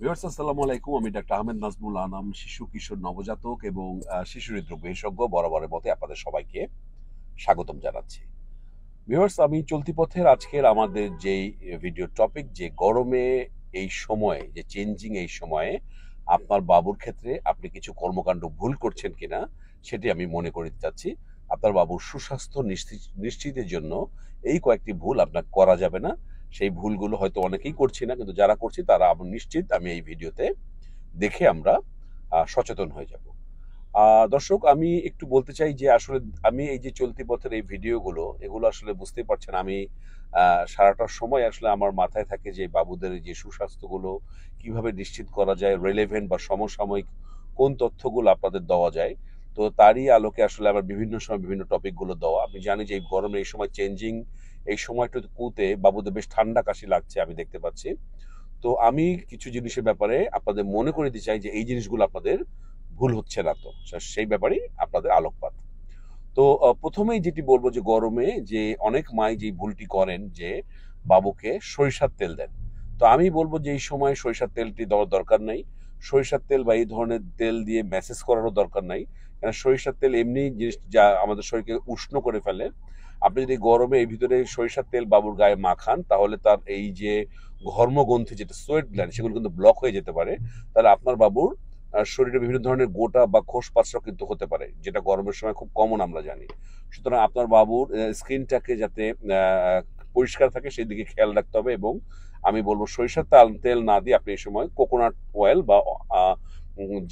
viewers আসসালামু আলাইকুম আমি ডাক্তার আহমেদ নাজমুল আনাম শিশু কিশোর নবজাতক এবং শিশু হৃদরোগ বিশেষজ্ঞ বরাবরের মতে আপনাদের সবাইকে স্বাগতম জানাচ্ছি ভিউয়ার্স আমি চলতি পথের আজকের আমাদের যেই ভিডিও টপিক যে গরমে এই সময়ে যে চেঞ্জিং এই সময়ে আপনার বাবুর ক্ষেত্রে আপনি কিছু কর্মকাণ্ড ভুল করছেন কিনা সেটি আমি মনে করে চাচ্ছি আপনার বাবুর সুস্বাস্থ্য নিশ্চিতের জন্য এই কয়েকটি ভুল আপনার করা যাবে না সেই ভুলগুলো হয়তো অনেকেই করছি না কিন্তু যারা করছি তারা আমি নিশ্চিত আমি এই ভিডিওতে দেখে আমরা সচেতন হয়ে যাব দর্শক আমি একটু বলতে চাই যে আসলে আমি এই যে চলতি পথের এই ভিডিওগুলো এগুলো আসলে বুঝতে পারছেন আমি সারাটা সময় আসলে আমার মাথায় থাকে যে বাবুদের যে সুস্বাস্থ্যগুলো কিভাবে নিশ্চিত করা যায় রেলেভেন্ট বা সমসাময়িক কোন তথ্যগুলো আপনাদের দেওয়া যায় তো তারই আলোকে আসলে আমার বিভিন্ন সময় বিভিন্ন টপিকগুলো দেওয়া আমি জানি যে এই গরমে এই সময় চেঞ্জিং এই সময়টা সময়টুকুতে বাবুদের বেশ ঠান্ডা কাশি লাগছে আমি দেখতে পাচ্ছি তো আমি কিছু জিনিসের ব্যাপারে আপনাদের মনে করে দিতে চাই যে এই জিনিসগুলো আপনাদের ভুল হচ্ছে না তো সেই ব্যাপারেই আপনাদের আলোকপাত তো প্রথমেই যেটি বলবো যে গরমে যে অনেক মাই যে ভুলটি করেন যে বাবুকে সরিষার তেল দেন তো আমি বলবো যে এই সময় সরিষার তেলটি দেওয়ার দরকার নেই সরিষার তেল বা এই ধরনের তেল দিয়ে ম্যাসেজ করারও দরকার নাই সরিষার তেল এমনি জিনিস যা আমাদের শরীরকে উষ্ণ করে ফেলে আপনি যদি গরমে এই ভিতরে সরিষার তেল বাবুর গায়ে মাখান তাহলে তার এই যে ঘর্মগ্রন্থি যেটা সোয়েট গ্ল্যান্ড সেগুলো কিন্তু ব্লক হয়ে যেতে পারে তাহলে আপনার বাবুর শরীরে বিভিন্ন ধরনের গোটা বা খোস পাঁচরা কিন্তু হতে পারে যেটা গরমের সময় খুব কমন আমরা জানি সুতরাং আপনার বাবুর স্কিনটাকে যাতে পরিষ্কার থাকে সেই দিকে খেয়াল রাখতে হবে এবং আমি বলবো সরিষার তেল তেল না দিয়ে আপনি এই সময় কোকোনাট অয়েল বা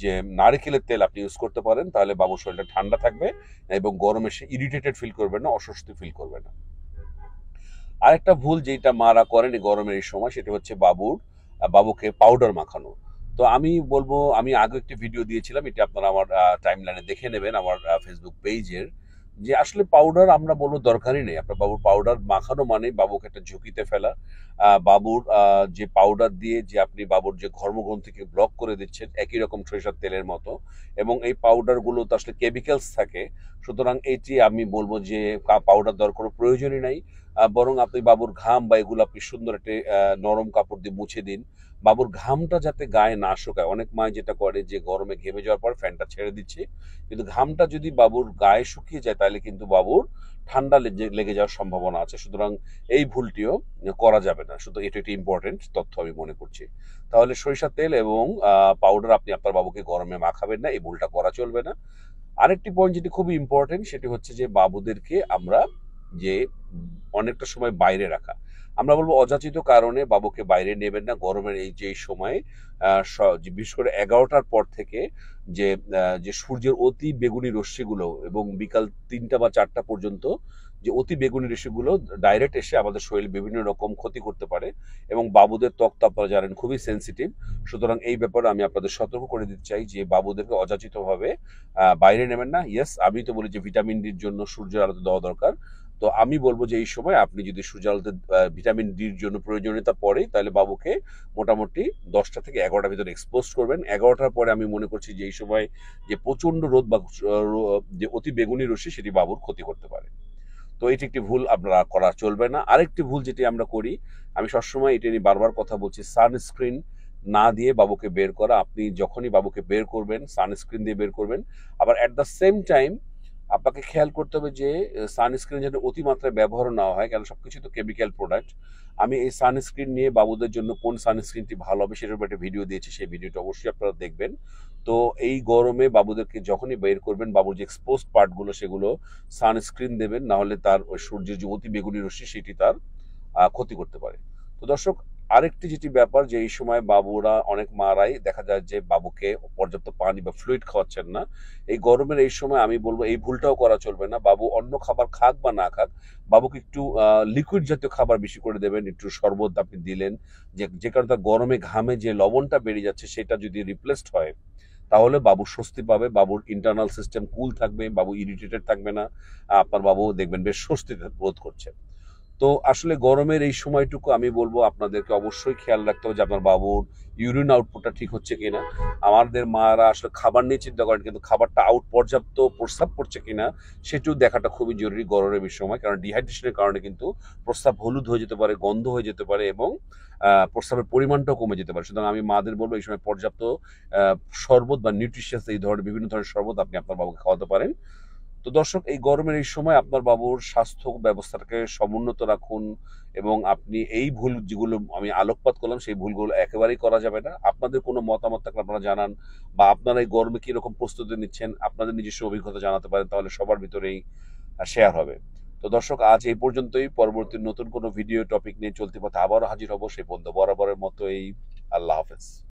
যে নারকেলের তেল আপনি ইউজ করতে পারেন তাহলে বাবুর শরীরটা ঠান্ডা থাকবে এবং গরমে সে ইরিটেটেড ফিল করবে না অস্বস্তি ফিল করবে না আরেকটা ভুল যেটা মারা করেন এই গরমের এই সময় সেটা হচ্ছে বাবুর বাবুকে পাউডার মাখানো তো আমি বলবো আমি আগে একটি ভিডিও দিয়েছিলাম এটা আপনারা আমার টাইম লাইনে দেখে নেবেন আমার ফেসবুক পেজের যে আসলে পাউডার আমরা বলবো দরকারই নেই আপনার বাবুর পাউডার মাখানো মানে বাবুকে একটা ঝুঁকিতে ফেলা বাবুর যে পাউডার দিয়ে যে আপনি বাবুর যে ঘর্মগ্রন্থিকে ব্লক করে দিচ্ছেন একই রকম সরিষার তেলের মতো এবং এই পাউডারগুলো তো আসলে কেমিক্যালস থাকে সুতরাং এটি আমি বলবো যে পাউডার দেওয়ার কোনো প্রয়োজনই নাই বরং আপনি বাবুর ঘাম বা এগুলো আপনি সুন্দর একটি নরম কাপড় দিয়ে মুছে দিন বাবুর ঘামটা যাতে গায়ে না শুকায় অনেক মায় যেটা করে যে গরমে ঘেমে যাওয়ার পর ফ্যানটা ছেড়ে দিচ্ছে কিন্তু ঘামটা যদি বাবুর গায়ে শুকিয়ে যায় তাহলে কিন্তু বাবুর ঠান্ডা লেগে যাওয়ার সম্ভাবনা আছে সুতরাং এই ভুলটিও করা যাবে না শুধু এটা একটি ইম্পর্টেন্ট তথ্য আমি মনে করছি তাহলে সরিষার তেল এবং পাউডার আপনি আপনার বাবুকে গরমে মাখাবেন না এই ভুলটা করা চলবে না আরেকটি পয়েন্ট যেটি খুব ইম্পর্টেন্ট সেটি হচ্ছে যে বাবুদেরকে আমরা যে অনেকটা সময় বাইরে রাখা আমরা বলবো অযাচিত কারণে বাবুকে বাইরে নেবেন না গরমের এই যে সময়ে বিশেষ করে এগারোটার পর থেকে যে যে সূর্যের অতি বেগুনি রশ্মিগুলো এবং বিকাল তিনটা বা চারটা পর্যন্ত যে অতি বেগুনি রশ্মিগুলো ডাইরেক্ট এসে আমাদের শরীর বিভিন্ন রকম ক্ষতি করতে পারে এবং বাবুদের ত্বক তো আপনারা জানেন খুবই সেন্সিটিভ সুতরাং এই ব্যাপারে আমি আপনাদের সতর্ক করে দিতে চাই যে বাবুদেরকে অযাচিতভাবে বাইরে নেবেন না ইয়েস আমি তো বলি যে ভিটামিন ডির জন্য সূর্যের আলোতে দেওয়া দরকার তো আমি বলবো যে এই সময় আপনি যদি সূর্যালোতে ভিটামিন ডির জন্য প্রয়োজনীয়তা পড়ে তাহলে বাবুকে মোটামুটি দশটা থেকে এগারোটার ভিতরে এক্সপোজ করবেন এগারোটার পরে আমি মনে করছি যে এই সময় যে প্রচণ্ড রোদ বা যে অতি বেগুনি রশ্মি সেটি বাবুর ক্ষতি করতে পারে তো এটি একটি ভুল আপনারা করা চলবে না আরেকটি ভুল যেটি আমরা করি আমি সবসময় এটি নিয়ে বারবার কথা বলছি সানস্ক্রিন না দিয়ে বাবুকে বের করা আপনি যখনই বাবুকে বের করবেন সানস্ক্রিন দিয়ে বের করবেন আবার অ্যাট দ্য সেম টাইম আপনাকে খেয়াল করতে হবে যে সানস্ক্রিন যেন অতিমাত্রায় ব্যবহার না হয় কেন সব কিছুই তো কেমিক্যাল প্রোডাক্ট আমি এই সানস্ক্রিন নিয়ে বাবুদের জন্য কোন সানস্ক্রিনটি ভালো হবে সেটার একটা ভিডিও দিয়েছি সেই ভিডিওটা অবশ্যই আপনারা দেখবেন তো এই গরমে বাবুদেরকে যখনই বের করবেন বাবুর যে এক্সপোজ পার্টগুলো সেগুলো সানস্ক্রিন দেবেন নাহলে তার ওই সূর্যের যে অতি বেগুনি রশ্মি সেটি তার ক্ষতি করতে পারে তো দর্শক আরেকটি যেটি ব্যাপার যে এই সময় বাবুরা অনেক মারাই দেখা যায় যে বাবুকে পর্যাপ্ত পানি বা ফ্লুইড খাওয়াচ্ছেন না এই গরমের এই সময় আমি বলবো এই ভুলটাও করা চলবে না বাবু অন্য খাবার খাক বা না খাক বাবুকে একটু লিকুইড জাতীয় খাবার বেশি করে দেবেন একটু শরবত আপনি দিলেন যে যে কারণে তার গরমে ঘামে যে লবণটা বেরিয়ে যাচ্ছে সেটা যদি রিপ্লেসড হয় তাহলে বাবু স্বস্তি পাবে বাবুর ইন্টারনাল সিস্টেম কুল থাকবে বাবু ইরিটেটেড থাকবে না আপনার বাবু দেখবেন বেশ স্বস্তিতে বোধ করছে তো আসলে গরমের এই সময়টুকু আমি বলবো আপনাদেরকে অবশ্যই খেয়াল রাখতে হবে যে আপনার বাবুর ইউরিন আউটপুটটা ঠিক হচ্ছে কিনা আমাদের মারা আসলে খাবার নিয়ে চিন্তা করেন কিন্তু খাবারটা আউট পর্যাপ্ত প্রস্রাব করছে কিনা সেটিও দেখাটা খুবই জরুরি গরমের সময় কারণ ডিহাইড্রেশনের কারণে কিন্তু প্রস্রাব হলুদ হয়ে যেতে পারে গন্ধ হয়ে যেতে পারে এবং প্রস্রাবের পরিমাণটাও কমে যেতে পারে সুতরাং আমি মাদের বলবো এই সময় পর্যাপ্ত শরবত বা নিউট্রিশিয়াস এই ধরনের বিভিন্ন ধরনের শরবত আপনি আপনার বাবুকে খাওয়াতে পারেন তো দর্শক এই গরমের এই সময় আপনার বাবুর স্বাস্থ্য ব্যবস্থাটাকে সমুন্নত রাখুন এবং আপনি এই ভুল যেগুলো আমি আলোকপাত করলাম সেই ভুলগুলো একেবারেই করা যাবে না আপনাদের কোনো মতামত থাকলে আপনারা জানান বা আপনারা এই গরমে কীরকম প্রস্তুতি নিচ্ছেন আপনাদের নিজস্ব অভিজ্ঞতা জানাতে পারেন তাহলে সবার ভিতরেই শেয়ার হবে তো দর্শক আজ এই পর্যন্তই পরবর্তী নতুন কোনো ভিডিও টপিক নিয়ে চলতি পথে আবারও হাজির হব সেই বন্ধু বরাবরের মতো এই আল্লাহ হাফেজ